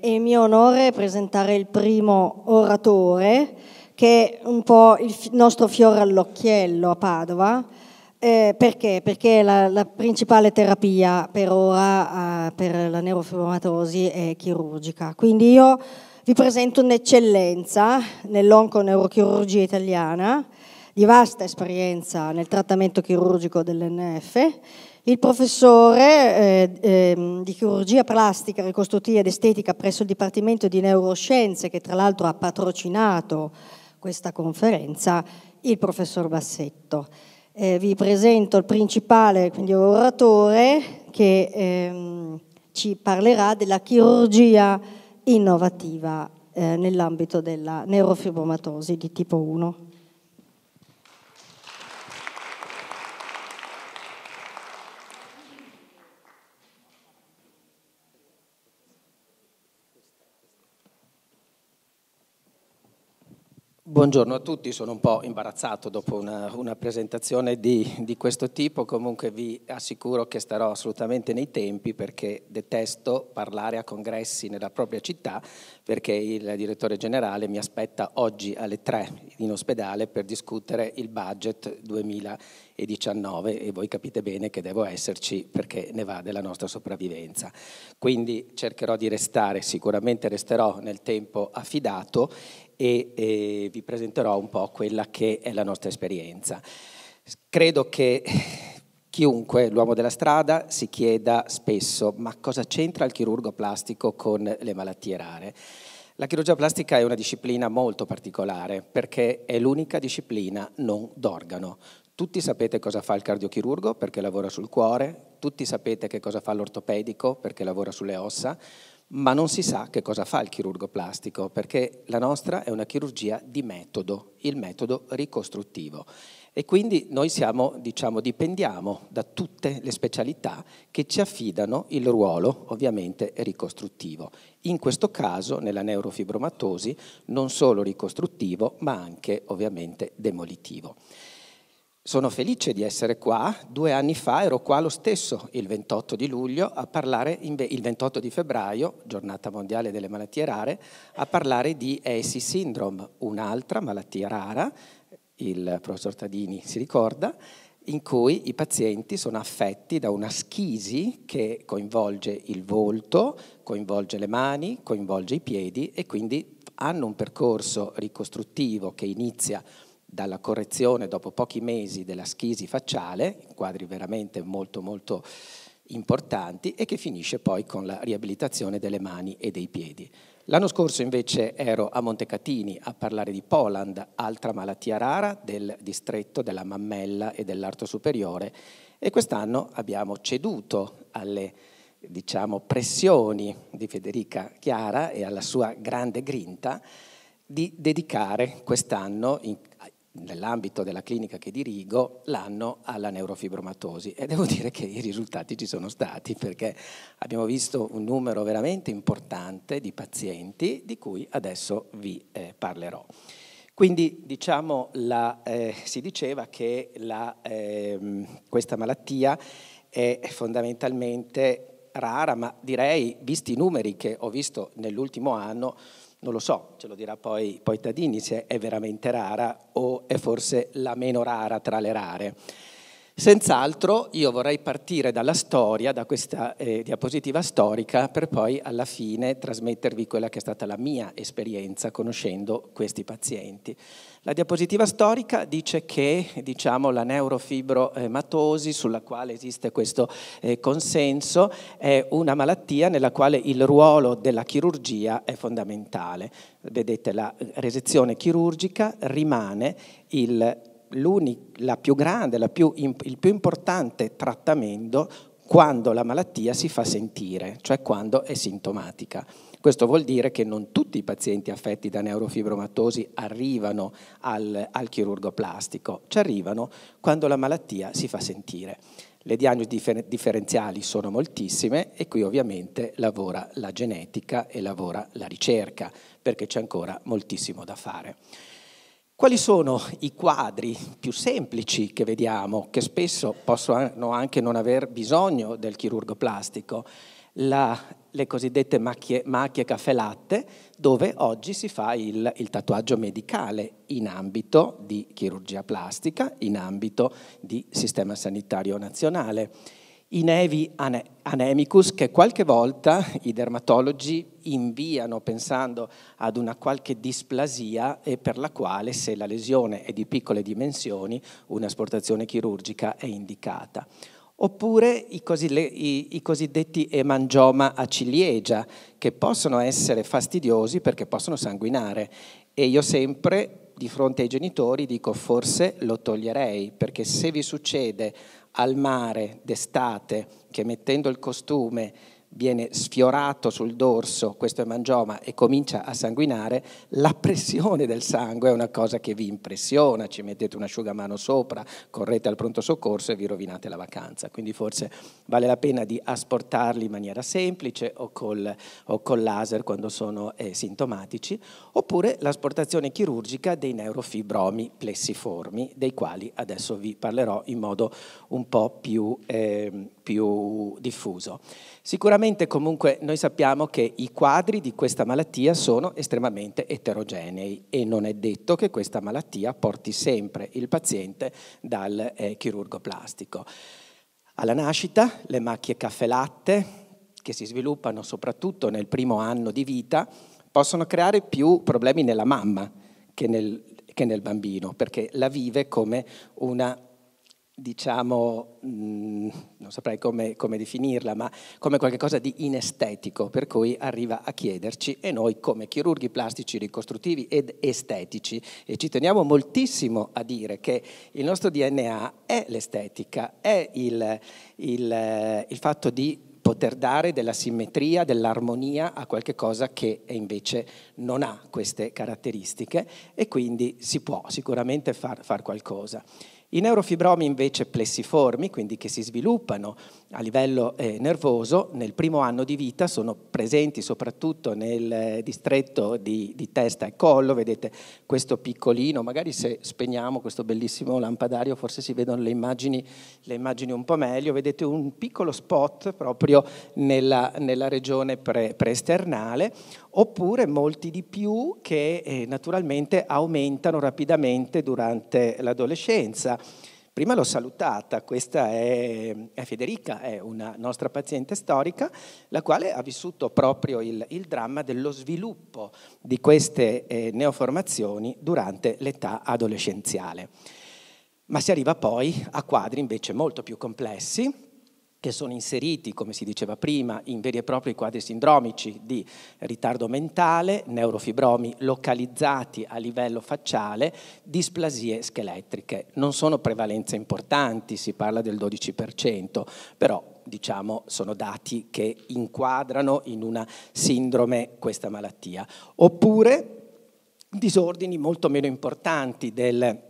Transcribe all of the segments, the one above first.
è mio onore presentare il primo oratore, che è un po' il nostro fiore all'occhiello a Padova. Eh, perché? Perché la, la, principale terapia per ora eh, per la neurofibromatosi è chirurgica. Quindi io vi presento un'eccellenza nell'onconeurochirurgia italiana, di vasta esperienza nel trattamento chirurgico dell'NF il professore eh, eh, di chirurgia plastica, ricostruttiva ed estetica presso il Dipartimento di Neuroscienze, che tra l'altro ha patrocinato questa conferenza, il professor Bassetto. Eh, vi presento il principale quindi, oratore che ehm, ci parlerà della chirurgia innovativa eh, nell'ambito della neurofibromatosi di tipo 1. Buongiorno a tutti, sono un po' imbarazzato dopo una, una presentazione di, di, questo tipo, comunque vi assicuro che starò assolutamente nei tempi perché detesto parlare a congressi nella propria città perché il direttore generale mi aspetta oggi alle 3 in ospedale per discutere il budget 2019 e voi capite bene che devo esserci perché ne va della nostra sopravvivenza. Quindi cercherò di restare, sicuramente resterò nel tempo affidato e, e vi presenterò un po' quella che è la nostra esperienza. Credo che Chiunque, l'uomo della strada, si chieda spesso ma cosa c'entra il chirurgo plastico con le malattie rare? La chirurgia plastica è una disciplina molto particolare perché è l'unica disciplina non d'organo. Tutti sapete cosa fa il cardiochirurgo perché lavora sul cuore, tutti sapete che cosa fa l'ortopedico perché lavora sulle ossa, ma non si sa che cosa fa il chirurgo plastico, perché la nostra è una chirurgia di metodo, il metodo ricostruttivo. E quindi noi siamo, diciamo, dipendiamo da tutte le specialità che ci affidano il ruolo, ovviamente, ricostruttivo. In questo caso, nella neurofibromatosi, non solo ricostruttivo, ma anche, ovviamente, demolitivo. Sono felice di essere qua, due anni fa ero qua lo stesso, il 28 di luglio, a parlare, il 28 di febbraio, giornata mondiale delle malattie rare, a parlare di ASI syndrome, un'altra malattia rara, il professor Tadini si ricorda, in cui i pazienti sono affetti da una schisi che coinvolge il volto, coinvolge le mani, coinvolge i piedi e quindi hanno un percorso ricostruttivo che inizia dalla correzione dopo pochi mesi della schisi facciale, quadri veramente molto molto importanti e che finisce poi con la riabilitazione delle mani e dei piedi. L'anno scorso invece ero a Montecatini a parlare di Poland, altra malattia rara del distretto della mammella e dell'arto superiore e quest'anno abbiamo ceduto alle diciamo, pressioni di Federica Chiara e alla sua grande grinta di dedicare quest'anno, in nell'ambito della clinica che dirigo l'anno alla neurofibromatosi e devo dire che i risultati ci sono stati perché abbiamo visto un numero veramente importante di pazienti di cui adesso vi eh, parlerò. Quindi diciamo, la, eh, si diceva che la, eh, questa malattia è fondamentalmente rara, ma direi, visti i numeri che ho visto nell'ultimo anno, non lo so, ce lo dirà poi, poi Tadini se è veramente rara o è forse la meno rara tra le rare. Senz'altro io vorrei partire dalla storia, da questa eh, diapositiva storica, per poi alla fine trasmettervi quella che è stata la mia esperienza conoscendo questi pazienti. La diapositiva storica dice che diciamo, la neurofibromatosi, eh, sulla quale esiste questo eh, consenso, è una malattia nella quale il ruolo della chirurgia è fondamentale. Vedete, la eh, resezione chirurgica rimane il la più grande, la più, il più importante trattamento quando la malattia si fa sentire, cioè quando è sintomatica. Questo vuol dire che non tutti i pazienti affetti da neurofibromatosi arrivano al, al chirurgo plastico, ci arrivano quando la malattia si fa sentire. Le diagnosi differ- differenziali sono moltissime e qui ovviamente lavora la genetica e lavora la ricerca, perché c'è ancora moltissimo da fare. Quali sono i quadri più semplici che vediamo, che spesso possono anche non aver bisogno del chirurgo plastico? La, le cosiddette macchie, macchie caffè latte, dove oggi si fa il, il, tatuaggio medicale in ambito di chirurgia plastica, in ambito di sistema sanitario nazionale. I nevi anemicus che qualche volta i dermatologi inviano pensando ad una qualche displasia e per la quale se la lesione è di piccole dimensioni un'asportazione chirurgica è indicata. Oppure i, i cosiddetti emangioma a ciliegia che possono essere fastidiosi perché possono sanguinare e io sempre di fronte ai genitori dico forse lo toglierei perché se vi succede al mare d'estate che mettendo il costume viene sfiorato sul dorso questo è mangioma, e comincia a sanguinare, la pressione del sangue è una cosa che vi impressiona, ci mettete un asciugamano sopra, correte al pronto soccorso e vi rovinate la vacanza. Quindi forse vale la pena di asportarli in maniera semplice o col, o col laser quando sono eh, sintomatici, oppure l'asportazione chirurgica dei neurofibromi plessiformi, dei quali adesso vi parlerò in modo un po' più, eh, più diffuso. Sicuramente Sicuramente comunque noi sappiamo che i quadri di questa malattia sono estremamente eterogenei e non è detto che questa malattia porti sempre il paziente dal eh, chirurgo plastico. Alla nascita le macchie caffè-latte, che si sviluppano soprattutto nel primo anno di vita, possono creare più problemi nella mamma che nel, che nel bambino, perché la vive come una diciamo, mm, non saprei come, come, definirla, ma come qualcosa di inestetico, per cui arriva a chiederci e noi come chirurghi plastici, ricostruttivi ed estetici, e ci teniamo moltissimo a dire che il nostro DNA è l'estetica, è il, il, il fatto di poter dare della simmetria, dell'armonia a qualche cosa che invece non ha queste caratteristiche e quindi si può sicuramente far, far qualcosa. I neurofibromi invece plessiformi, quindi che si sviluppano a livello eh, nervoso, nel primo anno di vita sono presenti soprattutto nel eh, distretto di, di, testa e collo, vedete questo piccolino, magari se spegniamo questo bellissimo lampadario forse si vedono le immagini, le immagini un po' meglio, vedete un piccolo spot proprio nella, nella regione pre, preesternale oppure molti di più che eh, naturalmente aumentano rapidamente durante l'adolescenza. Prima l'ho salutata, questa è, è, Federica, è una nostra paziente storica, la quale ha vissuto proprio il, il dramma dello sviluppo di queste eh, neoformazioni durante l'età adolescenziale. Ma si arriva poi a quadri invece molto più complessi, che sono inseriti, come si diceva prima, in veri e propri quadri sindromici di ritardo mentale, neurofibromi localizzati a livello facciale, displasie scheletriche. Non sono prevalenze importanti, si parla del 12%, però diciamo, sono dati che inquadrano in una sindrome questa malattia. Oppure disordini molto meno importanti del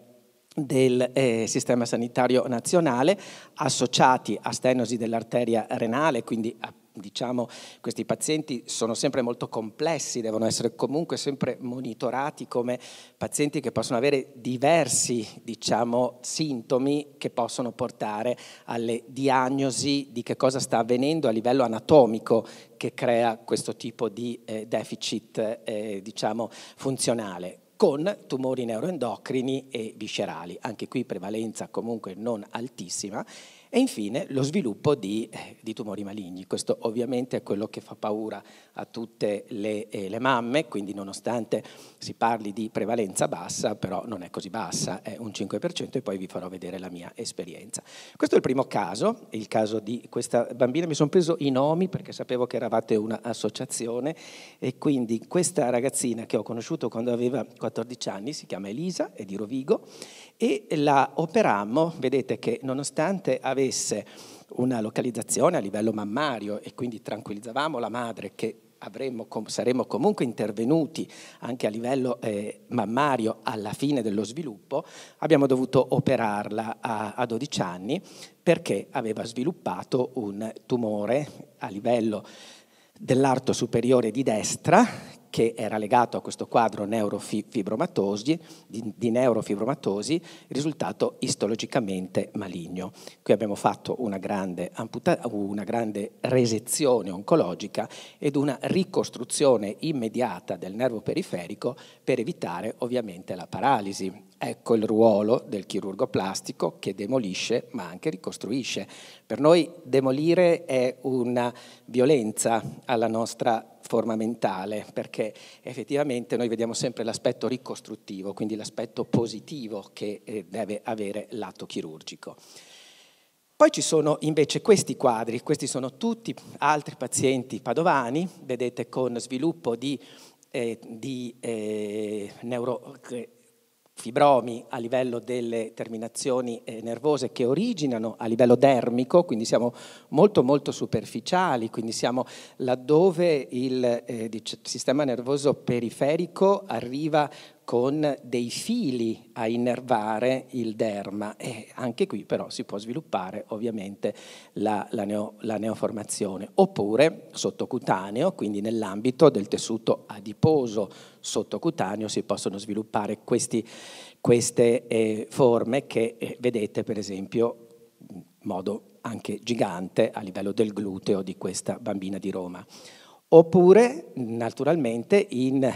del eh, sistema sanitario nazionale associati a stenosi dell'arteria renale, quindi a diciamo, questi pazienti sono sempre molto complessi, devono essere comunque sempre monitorati come pazienti che possono avere diversi diciamo, sintomi che possono portare alle diagnosi di che cosa sta avvenendo a livello anatomico che crea questo tipo di eh, deficit eh, diciamo, funzionale con tumori neuroendocrini e viscerali, anche qui prevalenza comunque non altissima, e infine lo sviluppo di, eh, di tumori maligni. Questo ovviamente è quello che fa paura a tutte le, eh, le, mamme, quindi nonostante si parli di prevalenza bassa, però non è così bassa, è un 5% e poi vi farò vedere la mia esperienza. Questo è il primo caso, il caso di questa bambina, mi sono preso i nomi perché sapevo che eravate un'associazione e quindi questa ragazzina che ho conosciuto quando aveva 14 anni si chiama Elisa, è di Rovigo e la operammo, vedete che nonostante avesse una localizzazione a livello mammario e quindi tranquillizzavamo la madre che avremmo, saremmo comunque intervenuti anche a livello eh, mammario alla fine dello sviluppo, abbiamo dovuto operarla a, a 12 anni perché aveva sviluppato un tumore a livello dell'arto superiore di destra che era legato a questo quadro neurofibromatosi, di, di neurofibromatosi, risultato istologicamente maligno. Qui abbiamo fatto una grande, amputa- una grande resezione oncologica ed una ricostruzione immediata del nervo periferico per evitare ovviamente la paralisi Ecco il ruolo del chirurgo plastico che demolisce ma anche ricostruisce. Per noi demolire è una violenza alla nostra forma mentale perché effettivamente noi vediamo sempre l'aspetto ricostruttivo, quindi l'aspetto positivo che eh, deve avere l'atto chirurgico. Poi ci sono invece questi quadri, questi sono tutti altri pazienti padovani, vedete con sviluppo di, eh, di eh, neuro, eh, fibromi a livello delle terminazioni eh, nervose che originano a livello dermico, quindi siamo molto molto superficiali, quindi siamo laddove il eh, sistema nervoso periferico arriva con dei fili a innervare il derma e anche qui però si può sviluppare ovviamente la, la, neo, la neoformazione oppure sottocutaneo quindi nell'ambito del tessuto adiposo sottocutaneo si possono sviluppare questi, queste eh, forme che eh, vedete per esempio in modo anche gigante a livello del gluteo di questa bambina di Roma oppure naturalmente in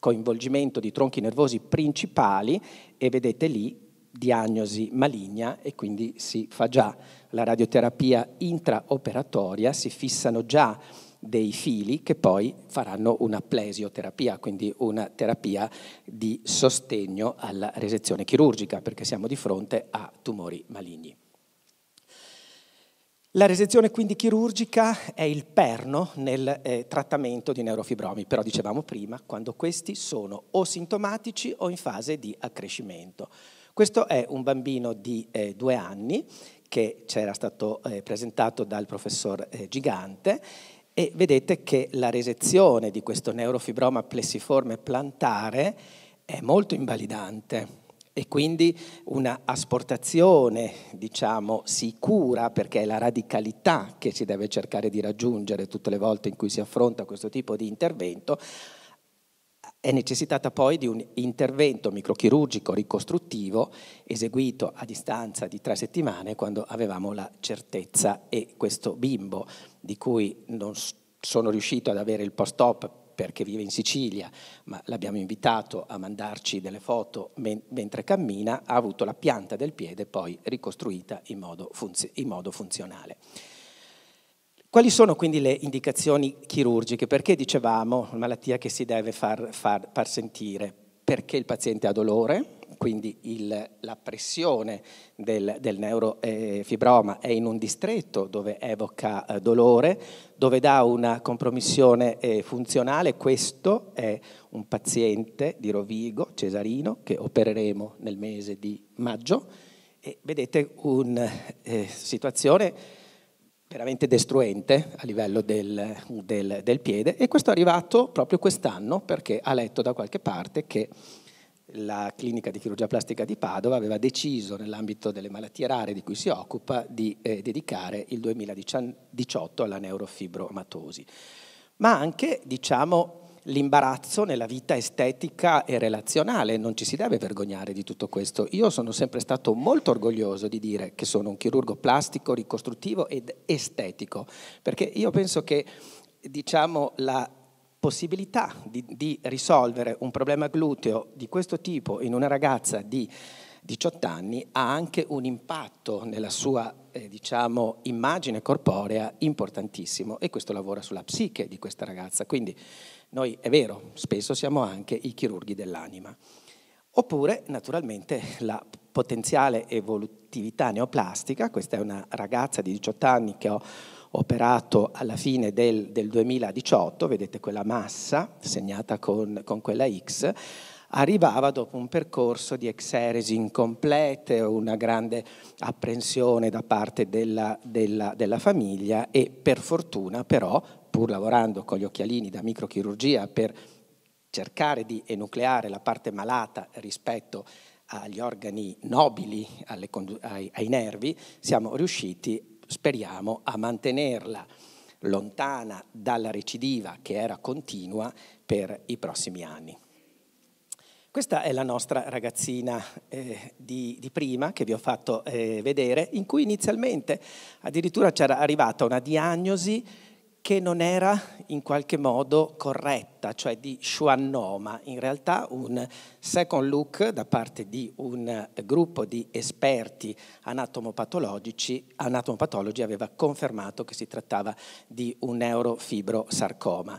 coinvolgimento di tronchi nervosi principali e vedete lì diagnosi maligna e quindi si fa già la radioterapia intraoperatoria, si fissano già dei fili che poi faranno una plesioterapia, quindi una terapia di sostegno alla resezione chirurgica, perché siamo di fronte a tumori maligni. La resezione quindi chirurgica è il perno nel eh, trattamento di neurofibromi, però dicevamo prima quando questi sono o sintomatici o in fase di accrescimento. Questo è un bambino di eh, due anni che c'era stato eh, presentato dal professor eh, Gigante e vedete che la resezione di questo neurofibroma plessiforme plantare è molto invalidante e quindi una asportazione diciamo, sicura, perché è la radicalità che si deve cercare di raggiungere tutte le volte in cui si affronta questo tipo di intervento, è necessitata poi di un intervento microchirurgico ricostruttivo eseguito a distanza di tre settimane quando avevamo la certezza e questo bimbo di cui non sono riuscito ad avere il post-op perché vive in Sicilia, ma l'abbiamo invitato a mandarci delle foto mentre cammina, ha avuto la pianta del piede poi ricostruita in modo, funzi- in modo funzionale. Quali sono quindi le indicazioni chirurgiche? Perché dicevamo malattia che si deve far, far, far sentire? Perché il paziente ha dolore, quindi il, la pressione del, del neurofibroma eh, è in un distretto dove evoca eh, dolore, dove dà una compromissione eh, funzionale. Questo è un paziente di Rovigo, Cesarino, che opereremo nel mese di maggio. E vedete una situazione veramente destruente a livello del, del, del piede e questo è arrivato proprio quest'anno perché ha letto da qualche parte che la clinica di chirurgia plastica di Padova aveva deciso, nell'ambito delle malattie rare di cui si occupa, di eh, dedicare il 2018 alla neurofibromatosi, ma anche diciamo, l'imbarazzo nella vita estetica e relazionale, non ci si deve vergognare di tutto questo. Io sono sempre stato molto orgoglioso di dire che sono un chirurgo plastico, ricostruttivo ed estetico, perché io penso che diciamo, la possibilità di, di, risolvere un problema gluteo di questo tipo in una ragazza di 18 anni ha anche un impatto nella sua eh, diciamo, immagine corporea importantissimo e questo lavora sulla psiche di questa ragazza. Quindi noi è vero, spesso siamo anche i chirurghi dell'anima. Oppure naturalmente la potenziale evolutività neoplastica, questa è una ragazza di 18 anni che ho operato alla fine del, del 2018, vedete quella massa segnata con, con quella X, arrivava dopo un percorso di exeresi incomplete, una grande apprensione da parte della, della, della, famiglia e per fortuna però, pur lavorando con gli occhialini da microchirurgia per cercare di enucleare la parte malata rispetto agli organi nobili, alle, ai, ai nervi, siamo riusciti speriamo, a mantenerla lontana dalla recidiva che era continua per i prossimi anni. Questa è la nostra ragazzina eh, di, di, prima che vi ho fatto eh, vedere, in cui inizialmente addirittura c'era arrivata una diagnosi che non era in qualche modo corretta, cioè di Schwannoma, in realtà un second look da parte di un gruppo di esperti anatomopatologici, anatomopatologi aveva confermato che si trattava di un neurofibrosarcoma.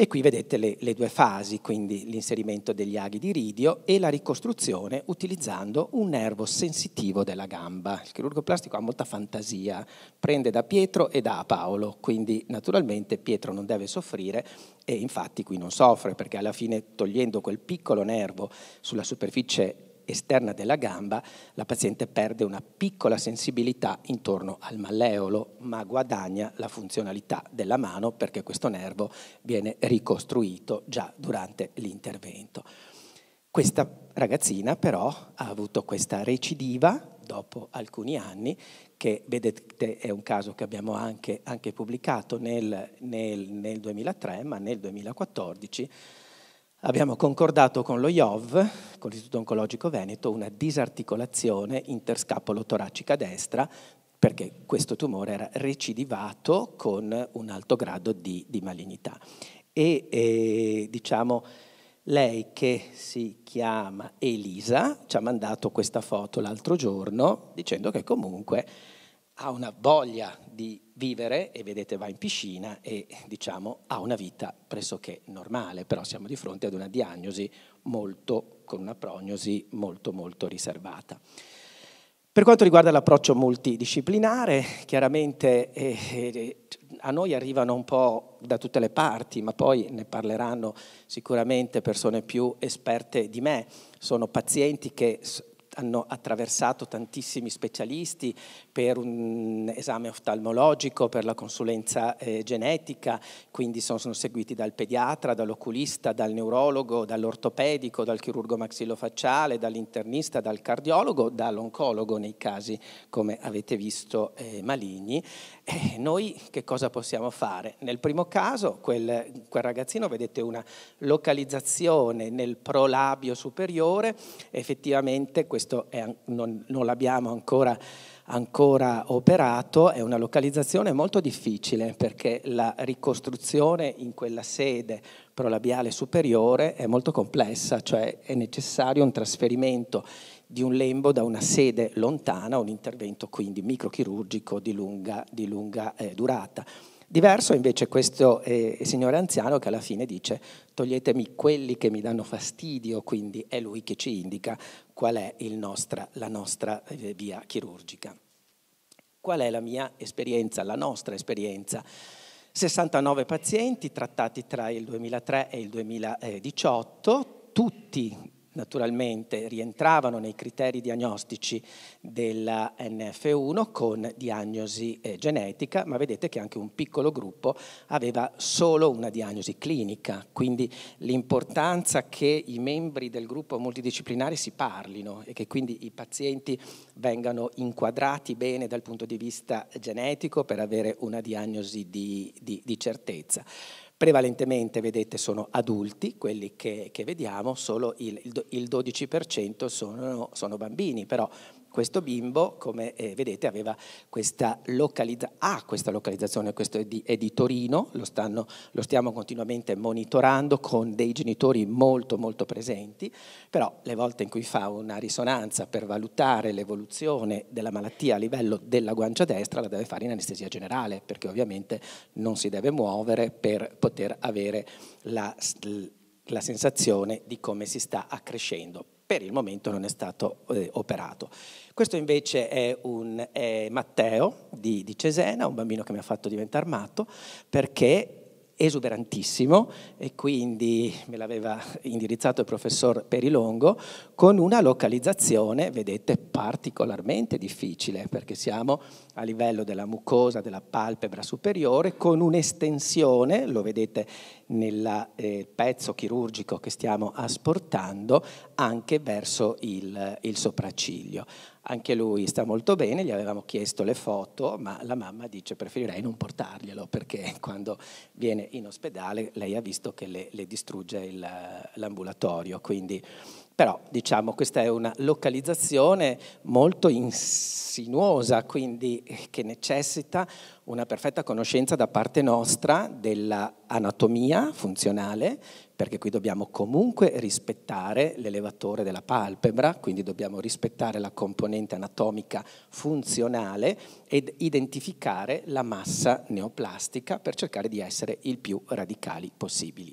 E qui vedete le, le due fasi, quindi l'inserimento degli aghi di ridio e la ricostruzione utilizzando un nervo sensitivo della gamba. Il chirurgo plastico ha molta fantasia, prende da Pietro e da Paolo, quindi naturalmente Pietro non deve soffrire e infatti qui non soffre perché alla fine togliendo quel piccolo nervo sulla superficie esterna della gamba, la paziente perde una piccola sensibilità intorno al malleolo, ma guadagna la funzionalità della mano perché questo nervo viene ricostruito già durante l'intervento. Questa ragazzina però ha avuto questa recidiva dopo alcuni anni, che vedete è un caso che abbiamo anche, anche pubblicato nel, nel, nel 2003, ma nel 2014 abbiamo concordato con lo IOV, con l'Istituto Oncologico Veneto, una disarticolazione interscapolo toracica destra perché questo tumore era recidivato con un alto grado di, di malignità. E, e diciamo, lei che si chiama Elisa ci ha mandato questa foto l'altro giorno dicendo che comunque ha una voglia di vivere e vedete va in piscina e diciamo ha una vita pressoché normale, però siamo di fronte ad una diagnosi molto, con una prognosi molto molto riservata. Per quanto riguarda l'approccio multidisciplinare, chiaramente eh, eh, a noi arrivano un po' da tutte le parti, ma poi ne parleranno sicuramente persone più esperte di me. Sono pazienti che hanno attraversato tantissimi specialisti per un esame oftalmologico, per la consulenza eh, genetica, quindi sono, sono, seguiti dal pediatra, dall'oculista, dal neurologo, dall'ortopedico, dal chirurgo maxillofacciale, dall'internista, dal cardiologo, dall'oncologo nei casi, come avete visto, eh, maligni. Eh, noi che cosa possiamo fare? Nel primo caso, quel, quel, ragazzino, vedete una localizzazione nel prolabio superiore, effettivamente questo è, non, non l'abbiamo ancora ancora operato, è una localizzazione molto difficile perché la ricostruzione in quella sede prolabiale superiore è molto complessa, cioè è necessario un trasferimento di un lembo da una sede lontana, un intervento quindi microchirurgico di lunga, di lunga eh, durata. Diverso invece questo eh, signore anziano che alla fine dice toglietemi quelli che mi danno fastidio, quindi è lui che ci indica qual è nostra, la nostra eh, via chirurgica. Qual è la mia esperienza, la nostra esperienza? 69 pazienti trattati tra il 2003 e il 2018, tutti naturalmente rientravano nei criteri diagnostici della NF1 con diagnosi eh, genetica, ma vedete che anche un piccolo gruppo aveva solo una diagnosi clinica, quindi l'importanza che i membri del gruppo multidisciplinare si parlino e che quindi i pazienti vengano inquadrati bene dal punto di vista genetico per avere una diagnosi di, di, di certezza. Prevalentemente, vedete, sono adulti quelli che, che vediamo, solo il, il 12% sono, sono bambini, però questo bimbo, come eh, vedete, questa localizza- ha questa localizzazione, questo è di, è di Torino, lo, stanno, lo, stiamo continuamente monitorando con dei genitori molto molto presenti, però le volte in cui fa una risonanza per valutare l'evoluzione della malattia a livello della guancia destra la deve fare in anestesia generale, perché ovviamente non si deve muovere per poter avere la, la sensazione di come si sta accrescendo per il momento non è stato eh, operato. Questo invece è, un, è Matteo di, di Cesena, un bambino che mi ha fatto diventare matto, perché esuberantissimo e quindi me l'aveva indirizzato il professor Perilongo con una localizzazione, vedete, particolarmente difficile perché siamo a livello della mucosa, della palpebra superiore, con un'estensione, lo vedete nel eh, pezzo chirurgico che stiamo asportando, anche verso il, il sopracciglio. Anche lui sta molto bene, gli avevamo chiesto le foto, ma la mamma dice preferirei non portarglielo perché quando viene in ospedale lei ha visto che le, le distrugge il, l'ambulatorio, quindi però diciamo questa è una localizzazione molto insinuosa, quindi che necessita una perfetta conoscenza da parte nostra dell'anatomia funzionale, perché qui dobbiamo comunque rispettare l'elevatore della palpebra, quindi dobbiamo rispettare la componente anatomica funzionale ed identificare la massa neoplastica per cercare di essere il più radicali possibili.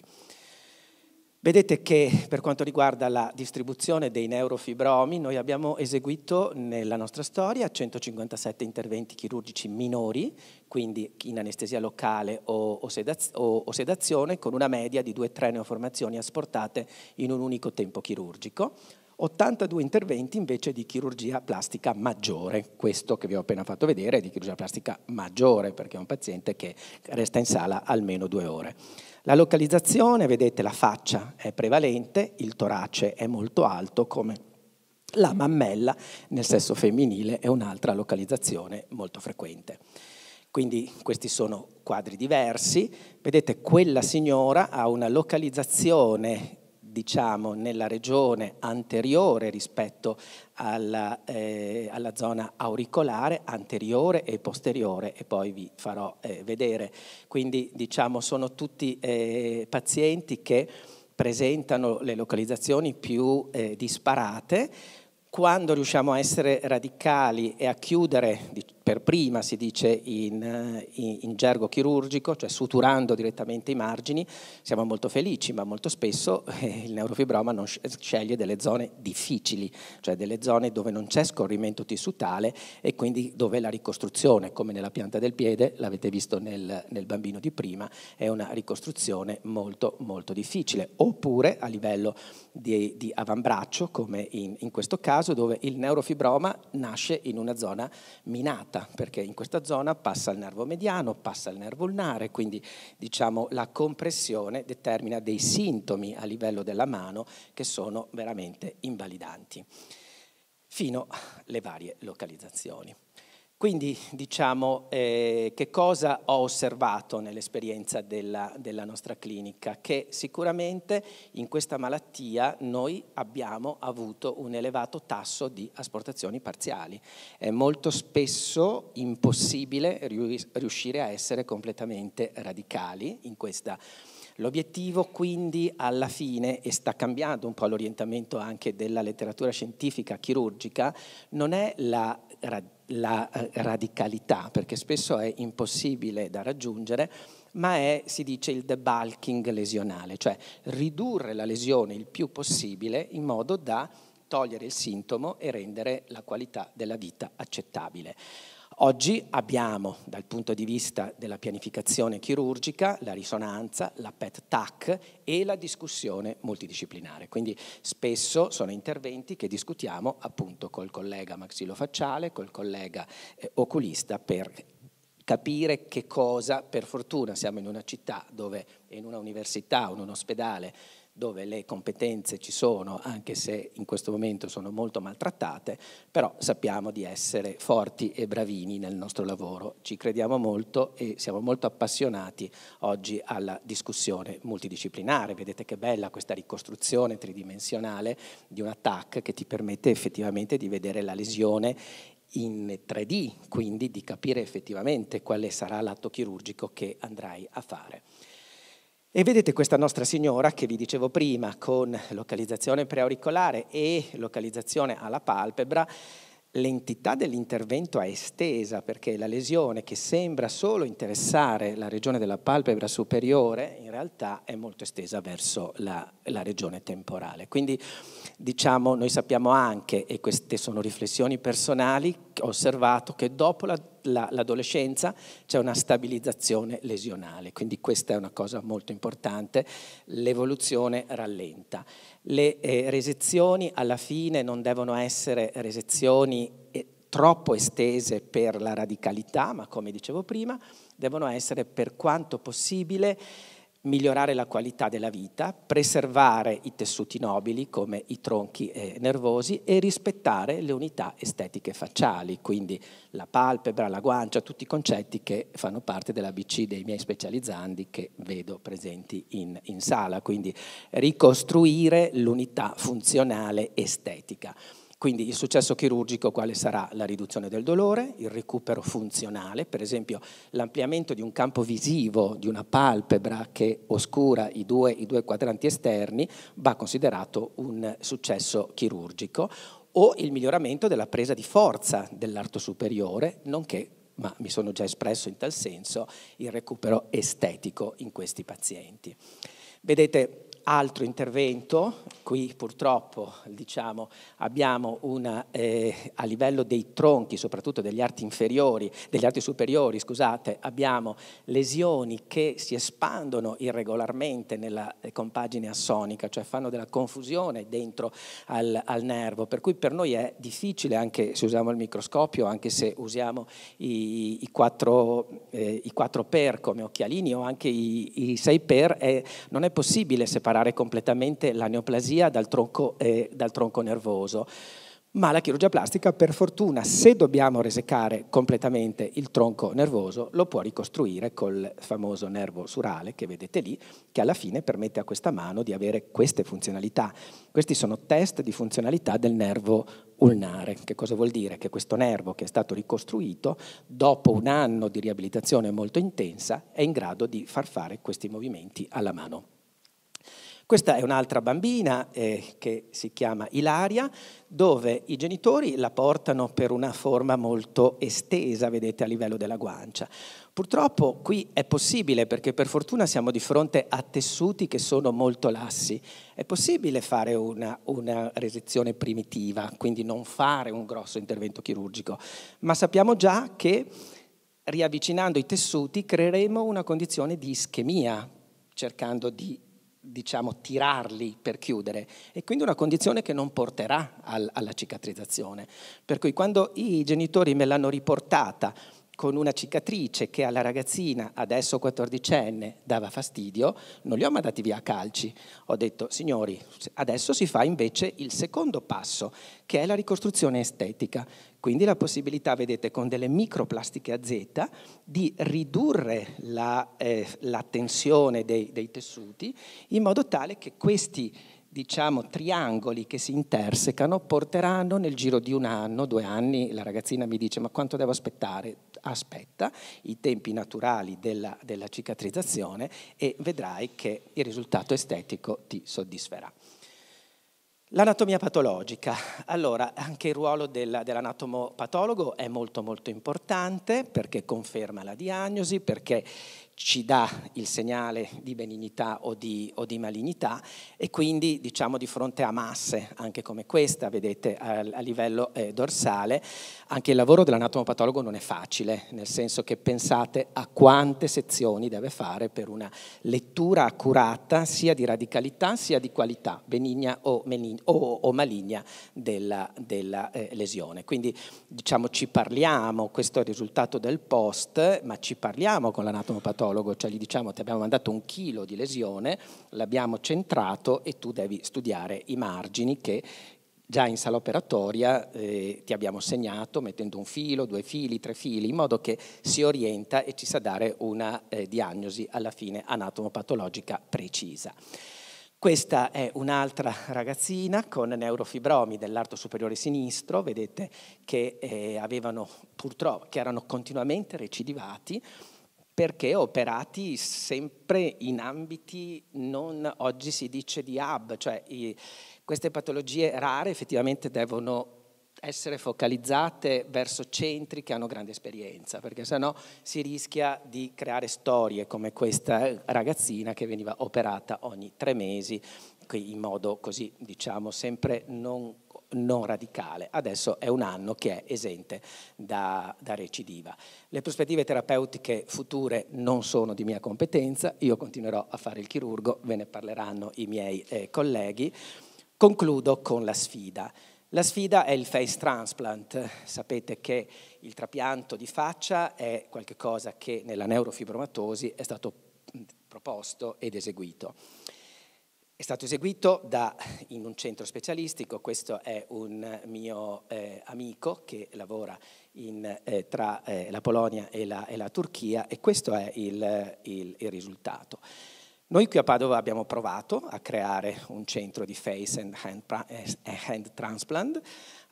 Vedete che per quanto riguarda la distribuzione dei neurofibromi, noi abbiamo eseguito nella nostra storia 157 interventi chirurgici minori, quindi in anestesia locale o, sedazione, con una media di 2-3 neoformazioni asportate in un unico tempo chirurgico. 82 interventi invece di chirurgia plastica maggiore. Questo che vi ho appena fatto vedere è di chirurgia plastica maggiore perché è un paziente che resta in sala almeno due ore. La localizzazione, vedete, la faccia è prevalente, il torace è molto alto come la mammella nel sesso femminile è un'altra localizzazione molto frequente. Quindi questi sono quadri diversi. Vedete, quella signora ha una localizzazione diciamo, nella regione anteriore rispetto alla, eh, alla, zona auricolare, anteriore e posteriore, e poi vi farò eh, vedere. Quindi diciamo, sono tutti eh, pazienti che presentano le localizzazioni più eh, disparate quando riusciamo a essere radicali e a chiudere per prima, si dice in, eh, in, in, gergo chirurgico, cioè suturando direttamente i margini, siamo molto felici, ma molto spesso eh, il neurofibroma non sceglie delle zone difficili, cioè delle zone dove non c'è scorrimento tissutale e quindi dove la ricostruzione, come nella pianta del piede, l'avete visto nel, nel bambino di prima, è una ricostruzione molto molto difficile, oppure a livello di, di avambraccio, come in, in questo caso, caso dove il neurofibroma nasce in una zona minata, perché in questa zona passa il nervo mediano, passa il nervo ulnare, quindi diciamo la compressione determina dei sintomi a livello della mano che sono veramente invalidanti, fino alle varie localizzazioni. Quindi diciamo eh, che cosa ho osservato nell'esperienza della, della, nostra clinica? Che sicuramente in questa malattia noi abbiamo avuto un elevato tasso di asportazioni parziali. È molto spesso impossibile riuscire a essere completamente radicali in questa L'obiettivo quindi alla fine, e sta cambiando un po' l'orientamento anche della letteratura scientifica chirurgica, non è la la eh, radicalità, perché spesso è impossibile da raggiungere, ma è, si dice, il debulking lesionale, cioè ridurre la lesione il più possibile in modo da togliere il sintomo e rendere la qualità della vita accettabile. Oggi abbiamo dal punto di vista della pianificazione chirurgica la risonanza, la PET-TAC e la discussione multidisciplinare. Quindi spesso sono interventi che discutiamo appunto col collega maxillofacciale, col collega eh, oculista per capire che cosa, per fortuna siamo in una città dove in una università o in un ospedale dove le competenze ci sono, anche se in questo momento sono molto maltrattate, però sappiamo di essere forti e bravini nel nostro lavoro. Ci crediamo molto e siamo molto appassionati oggi alla discussione multidisciplinare. Vedete che bella questa ricostruzione tridimensionale di un attack che ti permette effettivamente di vedere la lesione in 3D, quindi di capire effettivamente quale sarà l'atto chirurgico che andrai a fare. E vedete questa Nostra Signora che vi dicevo prima con localizzazione preauricolare e localizzazione alla palpebra, l'entità dell'intervento è estesa perché la lesione che sembra solo interessare la regione della palpebra superiore in realtà è molto estesa verso la, la regione temporale. Quindi diciamo noi sappiamo anche, e queste sono riflessioni personali, ho osservato che dopo la l'adolescenza c'è una stabilizzazione lesionale, quindi questa è una cosa molto importante, l'evoluzione rallenta. Le eh, resezioni alla fine non devono essere resezioni eh, troppo estese per la radicalità, ma come dicevo prima, devono essere per quanto possibile migliorare la qualità della vita, preservare i tessuti nobili come i tronchi eh, nervosi e rispettare le unità estetiche facciali, quindi la palpebra, la guancia, tutti i concetti che fanno parte dell'ABC dei miei specializzandi che vedo presenti in, in sala, quindi ricostruire l'unità funzionale estetica. Quindi il successo chirurgico quale sarà? La riduzione del dolore, il recupero funzionale, per esempio l'ampliamento di un campo visivo, di una palpebra che oscura i due, i due quadranti esterni, va considerato un successo chirurgico, o il miglioramento della presa di forza dell'arto superiore, nonché ma mi sono già espresso in tal senso, il recupero estetico in questi pazienti. Vedete, altro intervento, qui purtroppo diciamo, abbiamo una, eh, a livello dei tronchi, soprattutto degli arti inferiori, degli arti superiori, scusate, abbiamo lesioni che si espandono irregolarmente nella eh, compagine assonica, cioè fanno della confusione dentro al, al nervo, per cui per noi è difficile, anche se usiamo il microscopio, anche se usiamo i, i, 4, eh, i 4 per come occhialini o anche i, i 6 per, eh, non è possibile separare separare completamente la neoplasia dal tronco, eh, dal tronco nervoso. Ma la chirurgia plastica, per fortuna, se dobbiamo resecare completamente il tronco nervoso, lo può ricostruire col famoso nervo surale che vedete lì, che alla fine permette a questa mano di avere queste funzionalità. Questi sono test di funzionalità del nervo ulnare. Che cosa vuol dire? Che questo nervo che è stato ricostruito, dopo un anno di riabilitazione molto intensa, è in grado di far fare questi movimenti alla mano. Questa è un'altra bambina eh, che si chiama Ilaria, dove i genitori la portano per una forma molto estesa, vedete, a livello della guancia. Purtroppo qui è possibile, perché per fortuna siamo di fronte a tessuti che sono molto lassi, è possibile fare una, una resezione primitiva, quindi non fare un grosso intervento chirurgico, ma sappiamo già che riavvicinando i tessuti creeremo una condizione di ischemia, cercando di diciamo, tirarli per chiudere. E quindi una condizione che non porterà al, alla cicatrizzazione. Per cui quando i genitori me l'hanno riportata con una cicatrice che alla ragazzina, adesso 14enne, dava fastidio, non li ho mandati via a calci. Ho detto, signori, adesso si fa invece il secondo passo, che è la ricostruzione estetica. Quindi la possibilità, vedete, con delle microplastiche a Z, di ridurre la, eh, la tensione dei, dei tessuti in modo tale che questi diciamo, triangoli che si intersecano porteranno nel giro di un anno, due anni, la ragazzina mi dice ma quanto devo aspettare? aspetta i tempi naturali della, della cicatrizzazione e vedrai che il risultato estetico ti soddisferà. L'anatomia patologica. Allora, anche il ruolo del, dell'anatomopatologo è molto molto importante perché conferma la diagnosi, perché ci dà il segnale di benignità o di, o di, malignità e quindi diciamo di fronte a masse anche come questa, vedete a, a livello eh, dorsale, anche il lavoro dell'anatomopatologo non è facile, nel senso che pensate a quante sezioni deve fare per una lettura accurata sia di radicalità sia di qualità, benigna o, menin, o, o maligna della, della eh, lesione. Quindi diciamo ci parliamo, questo è il risultato del post, ma ci parliamo con l'anatomopatologo dermatologo, cioè gli diciamo ti abbiamo mandato un chilo di lesione, l'abbiamo centrato e tu devi studiare i margini che già in sala operatoria eh, ti abbiamo segnato mettendo un filo, due fili, tre fili, in modo che si orienta e ci sa dare una eh, diagnosi alla fine anatomopatologica precisa. Questa è un'altra ragazzina con neurofibromi dell'arto superiore sinistro, vedete che, eh, avevano, che erano continuamente recidivati, perché operati sempre in ambiti non oggi si dice di hub, cioè i, queste patologie rare effettivamente devono essere focalizzate verso centri che hanno grande esperienza, perché sennò si rischia di creare storie come questa ragazzina che veniva operata ogni tre mesi in modo così diciamo sempre non non radicale. Adesso è un anno che è esente da, da recidiva. Le prospettive terapeutiche future non sono di mia competenza, io continuerò a fare il chirurgo, ve ne parleranno i miei eh, colleghi. Concludo con la sfida. La sfida è il face transplant. Sapete che il trapianto di faccia è qualcosa che nella neurofibromatosi è stato proposto ed eseguito. È stato eseguito da, in un centro specialistico, questo è un mio eh, amico che lavora in, eh, tra eh, la Polonia e la, e la, Turchia e questo è il, il, il, risultato. Noi qui a Padova abbiamo provato a creare un centro di face and hand, eh, hand transplant,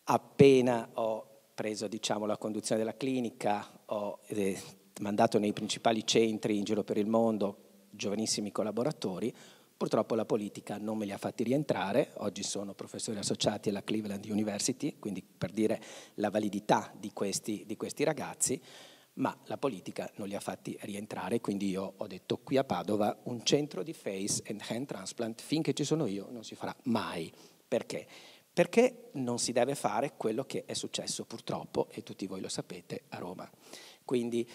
appena ho preso diciamo, la conduzione della clinica, ho eh, mandato nei principali centri in giro per il mondo giovanissimi collaboratori, Purtroppo la politica non me li ha fatti rientrare, oggi sono professori associati alla Cleveland University, quindi per dire la validità di questi, di questi ragazzi, ma la politica non li ha fatti rientrare, quindi io ho detto qui a Padova un centro di face and hand transplant finché ci sono io non si farà mai. Perché? Perché non si deve fare quello che è successo purtroppo, e tutti voi lo sapete, a Roma. Quindi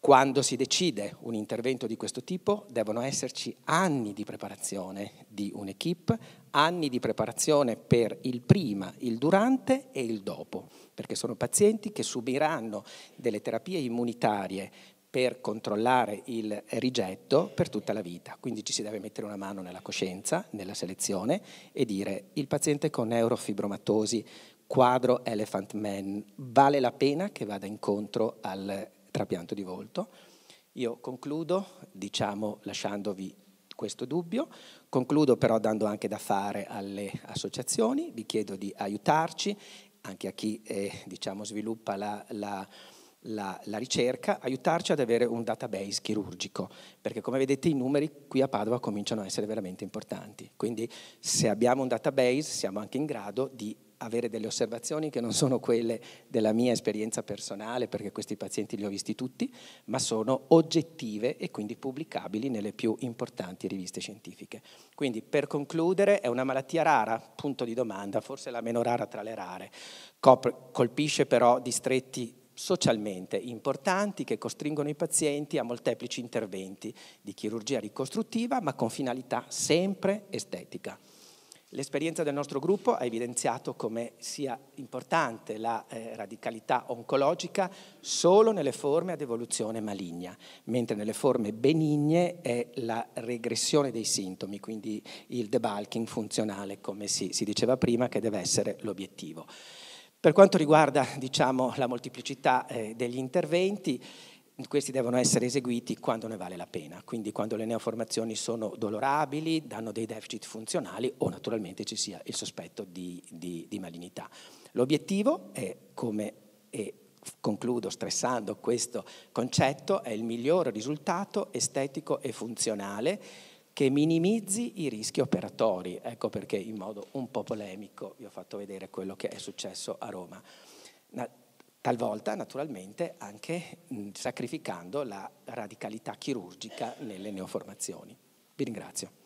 quando si decide un intervento di questo tipo devono esserci anni di preparazione di un'equipe, anni di preparazione per il prima, il durante e il dopo, perché sono pazienti che subiranno delle terapie immunitarie per controllare il rigetto per tutta la vita. Quindi ci si deve mettere una mano nella coscienza, nella selezione e dire il paziente con neurofibromatosi quadro Elephant Man vale la pena che vada incontro al trapianto di volto. Io concludo, diciamo, lasciandovi questo dubbio, concludo però dando anche da fare alle associazioni, vi chiedo di aiutarci, anche a chi eh, diciamo, sviluppa la, la la, la, ricerca, aiutarci ad avere un database chirurgico, perché come vedete i numeri qui a Padova cominciano a essere veramente importanti. Quindi se abbiamo un database siamo anche in grado di avere delle osservazioni che non sono quelle della mia esperienza personale, perché questi pazienti li ho visti tutti, ma sono oggettive e quindi pubblicabili nelle più importanti riviste scientifiche. Quindi per concludere, è una malattia rara, punto di domanda, forse la meno rara tra le rare, colpisce però distretti socialmente importanti che costringono i pazienti a molteplici interventi di chirurgia ricostruttiva, ma con finalità sempre estetica. L'esperienza del nostro gruppo ha evidenziato come sia importante la eh, radicalità oncologica solo nelle forme ad evoluzione maligna, mentre nelle forme benigne è la regressione dei sintomi, quindi il debulking funzionale, come si, si diceva prima, che deve essere l'obiettivo. Per quanto riguarda diciamo, la molteplicità eh, degli interventi, questi devono essere eseguiti quando ne vale la pena, quindi quando le neoformazioni sono dolorabili, danno dei deficit funzionali o naturalmente ci sia il sospetto di, di, di malignità. L'obiettivo è come, e concludo stressando questo concetto, è il miglior risultato estetico e funzionale che minimizzi i rischi operatori. Ecco perché in modo un po' polemico vi ho fatto vedere quello che è successo a Roma talvolta naturalmente anche mm, sacrificando la radicalità chirurgica nelle neoformazioni. Vi ringrazio.